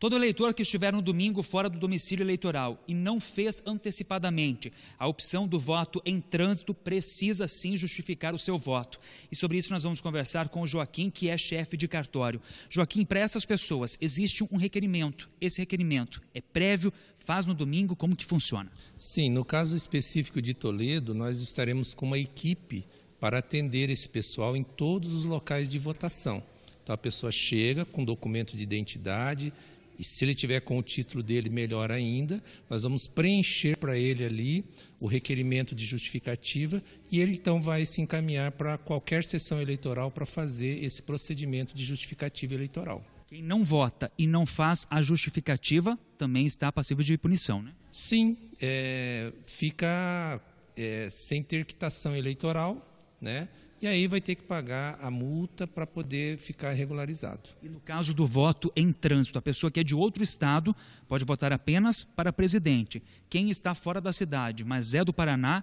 Todo eleitor que estiver no domingo fora do domicílio eleitoral e não fez antecipadamente a opção do voto em trânsito precisa sim justificar o seu voto. E sobre isso nós vamos conversar com o Joaquim, que é chefe de cartório. Joaquim, para essas pessoas existe um requerimento. Esse requerimento é prévio, faz no domingo, como que funciona? Sim, no caso específico de Toledo, nós estaremos com uma equipe para atender esse pessoal em todos os locais de votação. Então a pessoa chega com documento de identidade, e se ele tiver com o título dele, melhor ainda. Nós vamos preencher para ele ali o requerimento de justificativa e ele então vai se encaminhar para qualquer sessão eleitoral para fazer esse procedimento de justificativa eleitoral. Quem não vota e não faz a justificativa também está passivo de punição, né? Sim, é, fica é, sem ter quitação eleitoral, né? e aí vai ter que pagar a multa para poder ficar regularizado. E no caso do voto em trânsito, a pessoa que é de outro estado pode votar apenas para presidente. Quem está fora da cidade, mas é do Paraná,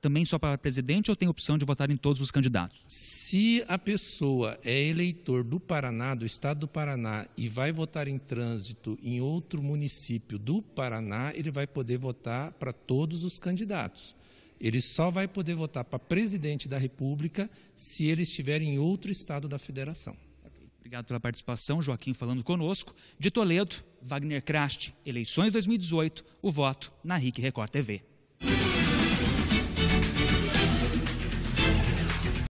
também só para presidente ou tem opção de votar em todos os candidatos? Se a pessoa é eleitor do Paraná, do estado do Paraná, e vai votar em trânsito em outro município do Paraná, ele vai poder votar para todos os candidatos. Ele só vai poder votar para presidente da República se ele estiver em outro estado da federação. Obrigado pela participação, Joaquim falando conosco. De Toledo, Wagner Krast, eleições 2018, o voto na RIC Record TV.